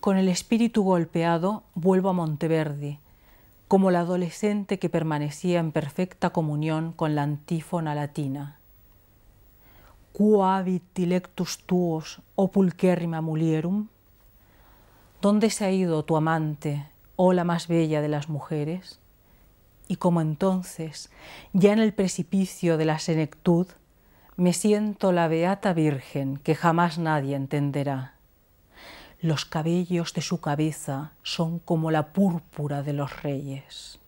con el espíritu golpeado vuelvo a Monteverdi, como la adolescente que permanecía en perfecta comunión con la antífona latina. Quavit dilectus tuos, o pulcherrima mulierum? ¿Dónde se ha ido tu amante, oh la más bella de las mujeres? Y como entonces, ya en el precipicio de la senectud, me siento la beata virgen que jamás nadie entenderá. Los cabellos de su cabeza son como la púrpura de los reyes.